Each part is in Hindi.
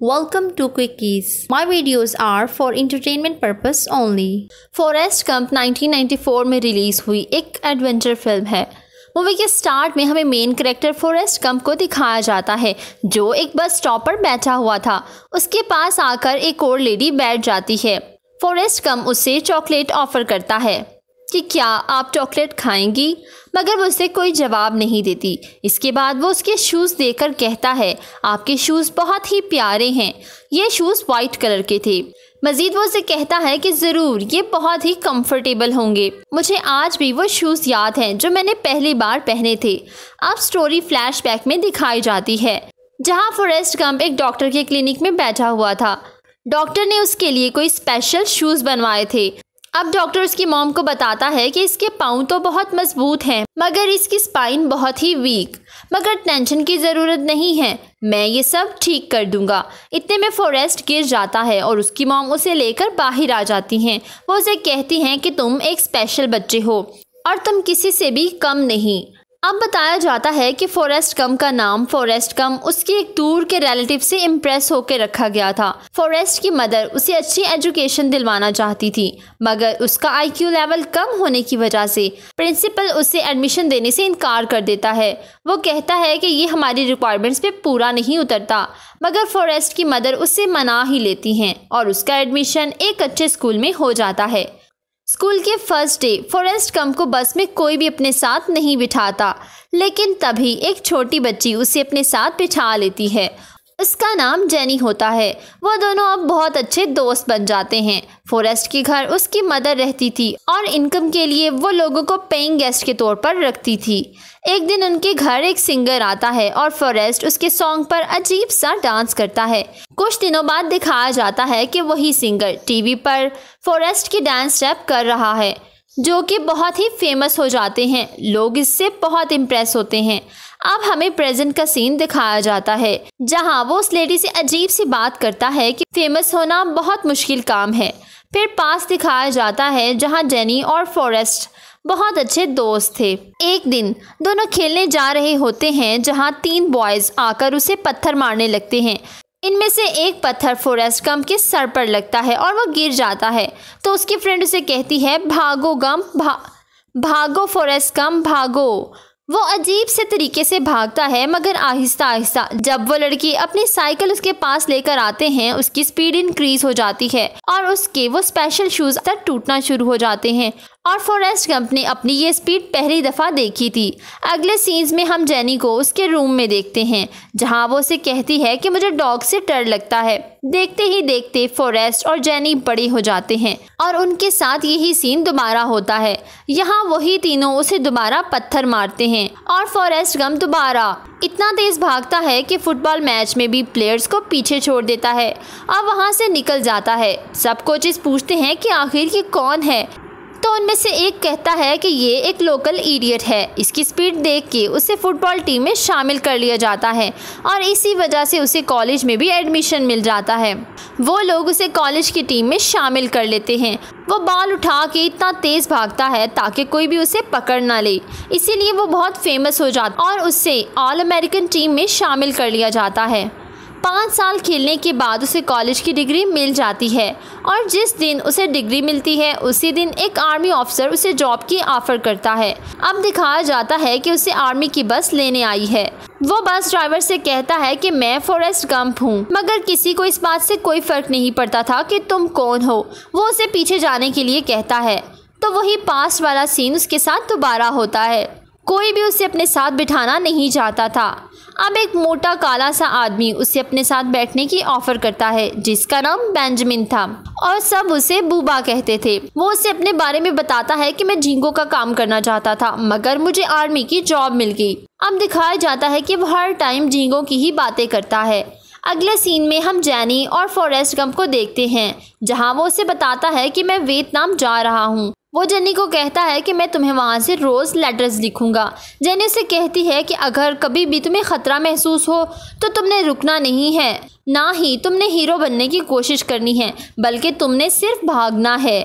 Welcome to Quickies. My videos are for entertainment purpose only. Forest Gump 1994 में रिलीज हुई एक एडवेंचर फिल्म है मूवी के स्टार्ट में हमें मेन करेक्टर फॉरेस्ट कम्प को दिखाया जाता है जो एक बस स्टॉप पर बैठा हुआ था उसके पास आकर एक और लेडी बैठ जाती है फॉरेस्ट कम्प उसे चॉकलेट ऑफर करता है कि क्या आप चॉकलेट खाएंगी मगर वो उसे कोई जवाब नहीं देती इसके बाद वो उसके शूज़ देकर कहता है आपके शूज़ बहुत ही प्यारे हैं ये शूज़ वाइट कलर के थे मजीद वो उसे कहता है कि ज़रूर ये बहुत ही कंफर्टेबल होंगे मुझे आज भी वो शूज़ याद हैं जो मैंने पहली बार पहने थे अब स्टोरी फ्लैशबैक में दिखाई जाती है जहाँ फॉरेस्ट गंप एक डॉक्टर के क्लिनिक में बैठा हुआ था डॉक्टर ने उसके लिए कोई स्पेशल शूज़ बनवाए थे अब डॉक्टर उसकी मॉम को बताता है कि इसके पाँव तो बहुत मजबूत हैं मगर इसकी स्पाइन बहुत ही वीक मगर टेंशन की ज़रूरत नहीं है मैं ये सब ठीक कर दूंगा इतने में फॉरेस्ट गिर जाता है और उसकी मॉम उसे लेकर बाहर आ जाती हैं वो उसे कहती हैं कि तुम एक स्पेशल बच्चे हो और तुम किसी से भी कम नहीं अब बताया जाता है कि फॉरेस्ट गम का नाम फॉरेस्ट गम उसकी एक दूर के रिलेटिव से इम्प्रेस होकर रखा गया था फॉरेस्ट की मदर उसे अच्छी एजुकेशन दिलवाना चाहती थी मगर उसका आईक्यू लेवल कम होने की वजह से प्रिंसिपल उसे एडमिशन देने से इनकार कर देता है वो कहता है कि ये हमारी रिक्वायरमेंट्स पे पूरा नहीं उतरता मगर फॉरेस्ट की मदर उससे मना ही लेती हैं और उसका एडमिशन एक अच्छे स्कूल में हो जाता है स्कूल के फर्स्ट डे फॉरेस्ट कम को बस में कोई भी अपने साथ नहीं बिठाता लेकिन तभी एक छोटी बच्ची उसे अपने साथ बिठा लेती है उसका नाम जेनी होता है वो दोनों अब बहुत अच्छे दोस्त बन जाते हैं फॉरेस्ट के घर उसकी मदर रहती थी और इनकम के लिए वो लोगों को पेइंग गेस्ट के तौर पर रखती थी एक दिन उनके घर एक सिंगर आता है और फॉरेस्ट उसके सॉन्ग पर अजीब सा डांस करता है कुछ दिनों बाद दिखाया जाता है कि वही सिंगर टीवी पर फॉरेस्ट की डांस स्टेप कर रहा है जो कि बहुत ही फेमस हो जाते हैं लोग इससे बहुत इम्प्रेस होते हैं अब हमें प्रेजेंट का सीन दिखाया जाता है जहाँ वो उस लेडी से अजीब सी बात करता है कि फेमस होना बहुत मुश्किल काम है फिर पास दिखाया जाता है जहाँ जेनी और फॉरेस्ट बहुत अच्छे दोस्त थे एक दिन दोनों खेलने जा रहे होते हैं जहाँ तीन बॉयज आकर उसे पत्थर मारने लगते हैं इनमें से एक पत्थर फॉरेस्ट गम के सर पर लगता है और वो गिर जाता है तो उसकी फ्रेंड उसे कहती है भागो गम भा भागो फॉरेस्ट गम भागो वो अजीब से तरीके से भागता है मगर आहिस्ता आहिस्ता जब वो लड़की अपनी साइकिल उसके पास लेकर आते हैं उसकी स्पीड इंक्रीज हो जाती है और उसके वो स्पेशल शूज तक टूटना शुरू हो जाते हैं और फॉरेस्ट गंप ने अपनी ये स्पीड पहली दफ़ा देखी थी अगले सीन्स में हम जैनी को उसके रूम में देखते हैं जहां वो उसे कहती है कि मुझे डॉग से डर लगता है देखते ही देखते फॉरेस्ट और जैनी बड़े हो जाते हैं और उनके साथ यही सीन दोबारा होता है यहाँ वही तीनों उसे दोबारा पत्थर मारते हैं और फॉरेस्ट गम दोबारा इतना तेज भागता है कि फुटबॉल मैच में भी प्लेयर्स को पीछे छोड़ देता है और वहाँ से निकल जाता है सब कोचिस पूछते हैं कि आखिर ये कौन है तो उनमें से एक कहता है कि ये एक लोकल ईडियट है इसकी स्पीड देख के उसे फुटबॉल टीम में शामिल कर लिया जाता है और इसी वजह से उसे कॉलेज में भी एडमिशन मिल जाता है वो लोग उसे कॉलेज की टीम में शामिल कर लेते हैं वो बॉल उठा के इतना तेज़ भागता है ताकि कोई भी उसे पकड़ ना ले इसीलिए वो बहुत फेमस हो जाता और उससे ऑल अमेरिकन टीम में शामिल कर लिया जाता है पाँच साल खेलने के बाद उसे कॉलेज की डिग्री मिल जाती है और जिस दिन उसे डिग्री मिलती है उसी दिन एक आर्मी ऑफिसर उसे जॉब की ऑफर करता है अब दिखाया जाता है कि उसे आर्मी की बस लेने आई है वो बस ड्राइवर से कहता है कि मैं फॉरेस्ट गंप हूँ मगर किसी को इस बात से कोई फर्क नहीं पड़ता था कि तुम कौन हो वो उसे पीछे जाने के लिए कहता है तो वही पास वाला सीन उसके साथ दोबारा होता है कोई भी उसे अपने साथ बिठाना नहीं चाहता था अब एक मोटा काला सा आदमी उसे अपने साथ बैठने की ऑफर करता है जिसका नाम बेंजामिन था और सब उसे बूबा कहते थे वो उसे अपने बारे में बताता है कि मैं झींगों का काम करना चाहता था मगर मुझे आर्मी की जॉब मिल गई अब दिखाया जाता है कि वो हर टाइम झींगों की ही बातें करता है अगले सीन में हम जैनी और फॉरेस्ट गम को देखते हैं जहां वो उसे बताता है कि मैं वियतनाम जा रहा हूं वो जेनी को कहता है कि मैं तुम्हें वहाँ से रोज़ लेटर्स लिखूँगा जेनी उसे कहती है कि अगर कभी भी तुम्हें ख़तरा महसूस हो तो तुमने रुकना नहीं है ना ही तुमने हीरो बनने की कोशिश करनी है बल्कि तुमने सिर्फ भागना है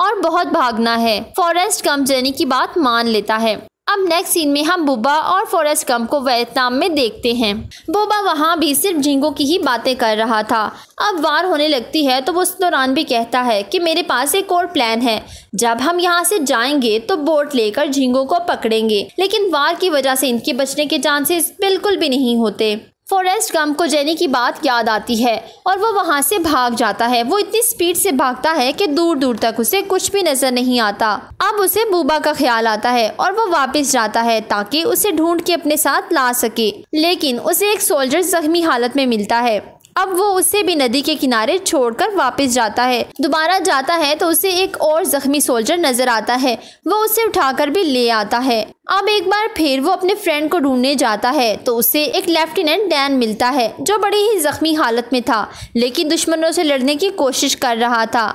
और बहुत भागना है फॉरेस्ट गम जेनी की बात मान लेता है अब नेक्स्ट सीन में हम बुबा और फॉरेस्ट गम को वियतनाम में देखते हैं बुबा वहाँ भी सिर्फ झिंगो की ही बातें कर रहा था अब वार होने लगती है तो वो उस दौरान भी कहता है कि मेरे पास एक और प्लान है जब हम यहाँ से जाएंगे तो बोट लेकर झिंगो को पकड़ेंगे लेकिन वार की वजह से इनके बचने के चांसेस बिल्कुल भी नहीं होते फॉरेस्ट गम को जेनी की बात याद आती है और वो वहाँ से भाग जाता है वो इतनी स्पीड से भागता है कि दूर दूर तक उसे कुछ भी नज़र नहीं आता अब उसे बूबा का ख्याल आता है और वो वापस जाता है ताकि उसे ढूंढ के अपने साथ ला सके लेकिन उसे एक सोल्जर जख्मी हालत में मिलता है अब वो उसे भी नदी के किनारे छोड़कर वापस जाता है दोबारा जाता है तो उसे एक और जख्मी सोल्जर नजर आता है वो उसे उठाकर भी ले आता है अब एक बार फिर वो अपने फ्रेंड को ढूंढने जाता है तो उसे एक लेफ्टिनेंट डैन मिलता है जो बड़ी ही ज़ख्मी हालत में था लेकिन दुश्मनों से लड़ने की कोशिश कर रहा था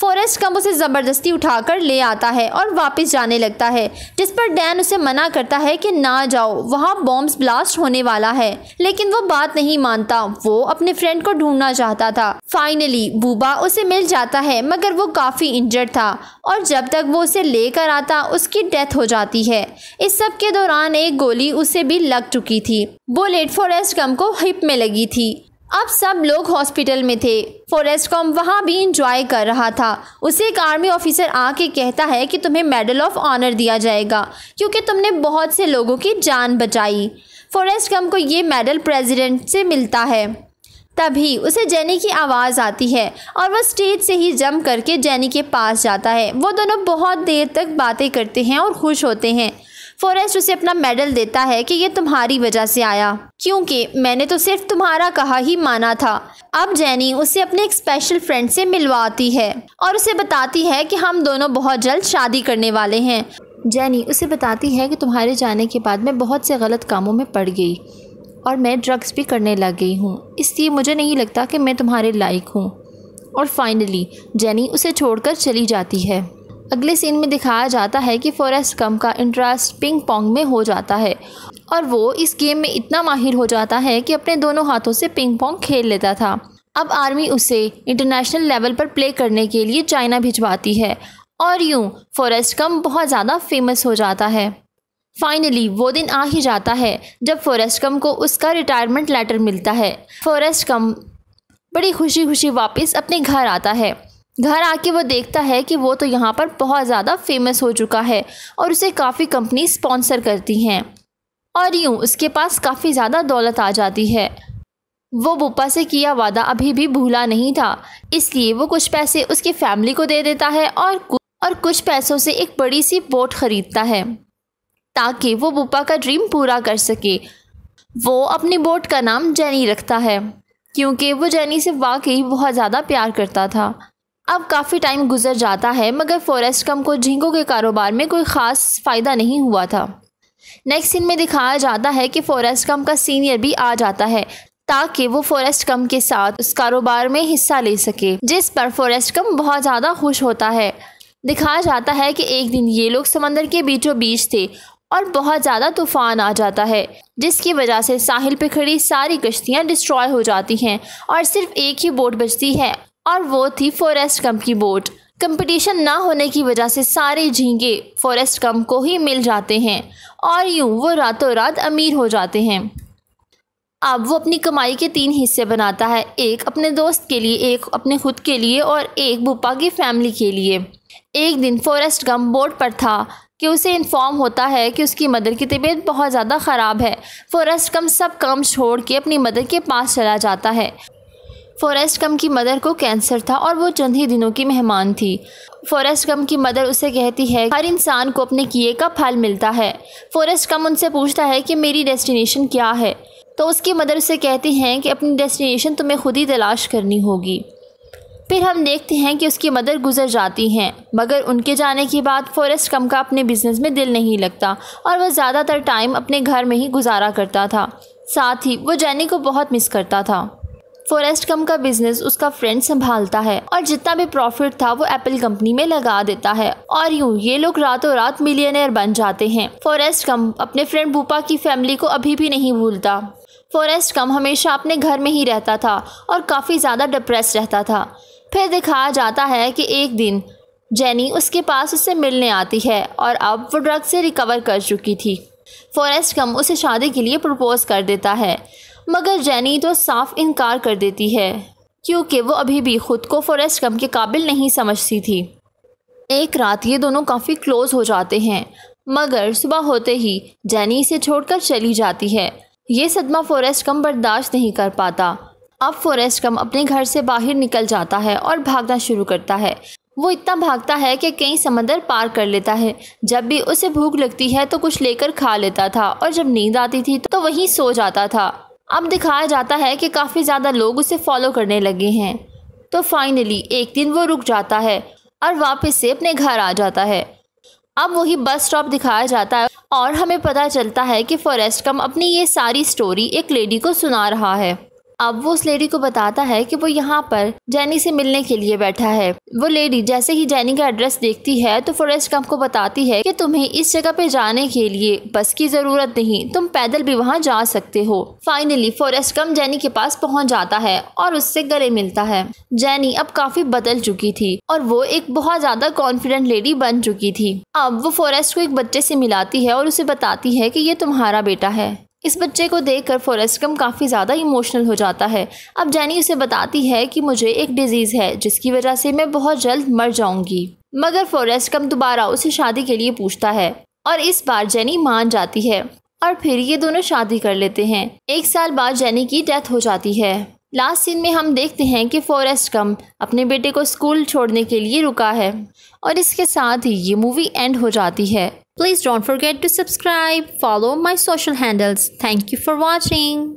फॉरेस्ट कम उसे ज़बरदस्ती उठाकर ले आता है और वापस जाने लगता है जिस पर डैन उसे मना करता है कि ना जाओ वहाँ बॉम्ब ब्लास्ट होने वाला है लेकिन वो बात नहीं मानता वो अपने फ्रेंड को ढूंढना चाहता था फाइनली बूबा उसे मिल जाता है मगर वो काफ़ी इंजर्ड था और जब तक वो उसे लेकर आता उसकी डेथ हो जाती है इस सब के दौरान एक गोली उसे भी लग चुकी थी बुलेट फॉरेस्ट गम को हिप में लगी थी अब सब लोग हॉस्पिटल में थे फॉरेस्ट कॉम वहाँ भी इंजॉय कर रहा था उसे एक आर्मी ऑफिसर आके कहता है कि तुम्हें मेडल ऑफ ऑनर दिया जाएगा क्योंकि तुमने बहुत से लोगों की जान बचाई फॉरेस्ट कम को ये मेडल प्रेसिडेंट से मिलता है तभी उसे जैनी की आवाज़ आती है और वह स्टेज से ही जम करके जैनी के पास जाता है वो दोनों बहुत देर तक बातें करते हैं और खुश होते हैं फॉरेस्ट उसे अपना मेडल देता है कि ये तुम्हारी वजह से आया क्योंकि मैंने तो सिर्फ तुम्हारा कहा ही माना था अब जैनी उसे अपने एक स्पेशल फ्रेंड से मिलवाती है और उसे बताती है कि हम दोनों बहुत जल्द शादी करने वाले हैं जैनी उसे बताती है कि तुम्हारे जाने के बाद मैं बहुत से गलत कामों में पड़ गई और मैं ड्रग्स भी करने लग गई हूँ इसलिए मुझे नहीं लगता कि मैं तुम्हारे लायक हूँ और फाइनली जेनी उसे छोड़कर चली जाती है अगले सीन में दिखाया जाता है कि फॉरेस्ट कम का इंटरेस्ट पिंग पोंग में हो जाता है और वो इस गेम में इतना माहिर हो जाता है कि अपने दोनों हाथों से पिंग पोंग खेल लेता था अब आर्मी उसे इंटरनेशनल लेवल पर प्ले करने के लिए चाइना भिजवाती है और यूँ फॉरेस्ट कम बहुत ज़्यादा फेमस हो जाता है फाइनली वो दिन आ ही जाता है जब फॉरेस्ट कम को उसका रिटायरमेंट लेटर मिलता है फॉरेस्ट कम बड़ी खुशी खुशी वापस अपने घर आता है घर आके वो देखता है कि वो तो यहाँ पर बहुत ज़्यादा फेमस हो चुका है और उसे काफ़ी कंपनी स्पॉन्सर करती हैं और यूँ उसके पास काफ़ी ज़्यादा दौलत आ जाती है वो बुप्पा से किया वादा अभी भी भूला नहीं था इसलिए वो कुछ पैसे उसकी फैमिली को दे देता है और और कुछ पैसों से एक बड़ी सी बोट खरीदता है ताकि वो बुप्पा का ड्रीम पूरा कर सके वो अपनी बोट का नाम जैनी रखता है क्योंकि वो जैनी से वाकई बहुत ज़्यादा प्यार करता था अब काफ़ी टाइम गुजर जाता है मगर फॉरेस्ट कम को झींगों के कारोबार में कोई ख़ास फ़ायदा नहीं हुआ था नेक्स्ट सीन में दिखाया जाता है कि फॉरेस्ट कम का सीनियर भी आ जाता है ताकि वो फॉरेस्ट कम के साथ उस कारोबार में हिस्सा ले सके जिस पर फॉरेस्ट कम बहुत ज़्यादा खुश होता है दिखाया जाता है कि एक दिन ये लोग समंदर के बीचों बीच थे और बहुत ज़्यादा तूफान आ जाता है जिसकी वजह से साहिल पे खड़ी सारी कश्तियाँ डिस्ट्रॉय हो जाती हैं और सिर्फ एक ही बोट बचती है और वो थी फॉरेस्ट कम की बोट कंपटीशन ना होने की वजह से सारे झींगे फॉरेस्ट कम को ही मिल जाते हैं और यूं वो रातों रात अमीर हो जाते हैं अब वो अपनी कमाई के तीन हिस्से बनाता है एक अपने दोस्त के लिए एक अपने खुद के लिए और एक भूपा की फैमिली के लिए एक दिन फॉरेस्ट गम बोर्ड पर था कि उसे इन्फॉर्म होता है कि उसकी मदर की तबीयत बहुत ज़्यादा ख़राब है फॉरेस्ट कम सब काम छोड़ के अपनी मदर के पास चला जाता है फॉरेस्ट कम की मदर को कैंसर था और वो चंद ही दिनों की मेहमान थी फॉरेस्ट कम की मदर उसे कहती है हर इंसान को अपने किए का फल मिलता है फॉरेस्ट कम उनसे पूछता है कि मेरी डेस्टिनेशन क्या है तो उसकी मदर उसे कहती हैं कि अपनी डेस्टिनेशन तुम्हें खुद ही तलाश करनी होगी फिर हम देखते हैं कि उसकी मदर गुजर जाती हैं मगर उनके जाने के बाद फॉरेस्ट कम का अपने बिजनेस में दिल नहीं लगता और वह ज़्यादातर टाइम अपने घर में ही गुजारा करता था साथ ही वो जैनी को बहुत मिस करता था फॉरेस्ट कम का बिजनेस उसका फ्रेंड संभालता है और जितना भी प्रॉफिट था वो एप्पल कंपनी में लगा देता है और यूँ ये लोग रातों रात मिलियनर बन जाते हैं फॉरेस्ट कम अपने फ्रेंड बूपा की फैमिली को अभी भी नहीं भूलता फॉरेस्ट कम हमेशा अपने घर में ही रहता था और काफ़ी ज़्यादा डिप्रेस रहता था फिर दिखाया जाता है कि एक दिन जैनी उसके पास उससे मिलने आती है और अब वो ड्रग से रिकवर कर चुकी थी फॉरेस्ट गम उसे शादी के लिए प्रपोज़ कर देता है मगर जैनी तो साफ इनकार कर देती है क्योंकि वो अभी भी ख़ुद को फॉरेस्ट गम के काबिल नहीं समझती थी एक रात ये दोनों काफ़ी क्लोज हो जाते हैं मगर सुबह होते ही जैनी इसे छोड़कर चली जाती है ये सदमा फॉरेस्ट कम बर्दाश्त नहीं कर पाता अब फॉरेस्ट गम अपने घर से बाहर निकल जाता है और भागना शुरू करता है वो इतना भागता है कि कई समंदर पार कर लेता है जब भी उसे भूख लगती है तो कुछ लेकर खा लेता था और जब नींद आती थी तो वहीं सो जाता था अब दिखाया जाता है कि काफ़ी ज़्यादा लोग उसे फॉलो करने लगे हैं तो फाइनली एक दिन वो रुक जाता है और वापस से अपने घर आ जाता है अब वही बस स्टॉप दिखाया जाता है और हमें पता चलता है कि फॉरेस्ट कम अपनी ये सारी स्टोरी एक लेडी को सुना रहा है अब वो उस लेडी को बताता है कि वो यहाँ पर जैनी से मिलने के लिए बैठा है वो लेडी जैसे ही जैनी का एड्रेस देखती है तो फॉरेस्ट गंप को बताती है कि तुम्हें इस जगह पे जाने के लिए बस की जरूरत नहीं तुम पैदल भी वहाँ जा सकते हो फाइनली फॉरेस्ट गंप जैनी के पास पहुँच जाता है और उससे गले मिलता है जैनी अब काफी बदल चुकी थी और वो एक बहुत ज्यादा कॉन्फिडेंट लेडी बन चुकी थी अब वो फॉरेस्ट को एक बच्चे से मिलाती है और उसे बताती है की ये तुम्हारा बेटा है इस बच्चे को देखकर फॉरेस्ट गम काफ़ी ज़्यादा इमोशनल हो जाता है अब जैनी उसे बताती है कि मुझे एक डिजीज़ है जिसकी वजह से मैं बहुत जल्द मर जाऊंगी मगर फॉरेस्ट गम दोबारा उसे शादी के लिए पूछता है और इस बार जैनी मान जाती है और फिर ये दोनों शादी कर लेते हैं एक साल बाद जैनी की डेथ हो जाती है लास्ट सीन में हम देखते हैं कि फॉरेस्ट गम अपने बेटे को स्कूल छोड़ने के लिए रुका है और इसके साथ ही ये मूवी एंड हो जाती है Please don't forget to subscribe, follow my social handles. Thank you for watching.